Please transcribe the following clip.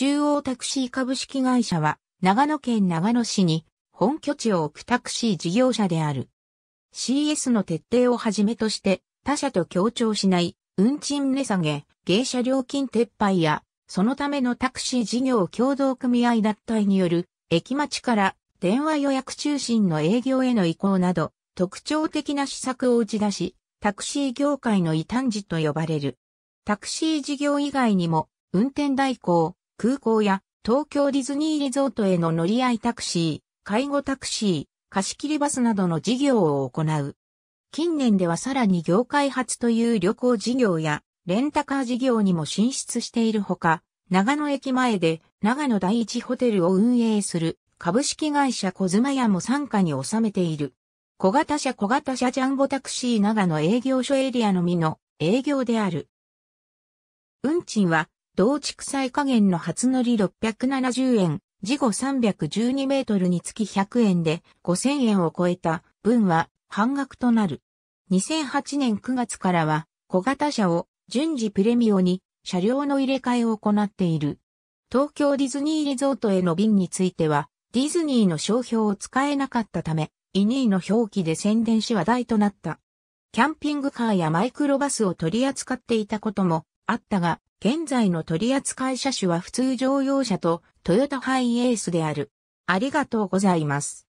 中央タクシー株式会社は、長野県長野市に本拠地を置くタクシー事業者である。CS の徹底をはじめとして他社と協調しない運賃値下げ、芸者料金撤廃やそのためのタクシー事業協同組合脱退による駅町から電話予約中心の営業への移行など特徴的な施策を打ち出しタクシー業界の異端児と呼ばれる。タクシー事業以外にも運転代行、空港や東京ディズニーリゾートへの乗り合いタクシー、介護タクシー、貸切バスなどの事業を行う。近年ではさらに業界発という旅行事業やレンタカー事業にも進出しているほか、長野駅前で長野第一ホテルを運営する株式会社小妻屋も参加に収めている。小型車小型車ジャンボタクシー長野営業所エリアのみの営業である。運賃は同蓄債最下限の初乗り670円、事後312メートルにつき100円で5000円を超えた分は半額となる。2008年9月からは小型車を順次プレミオに車両の入れ替えを行っている。東京ディズニーリゾートへの便についてはディズニーの商標を使えなかったため、イニーの表記で宣伝し話題となった。キャンピングカーやマイクロバスを取り扱っていたこともあったが、現在の取扱車種は普通乗用車とトヨタハイエースである。ありがとうございます。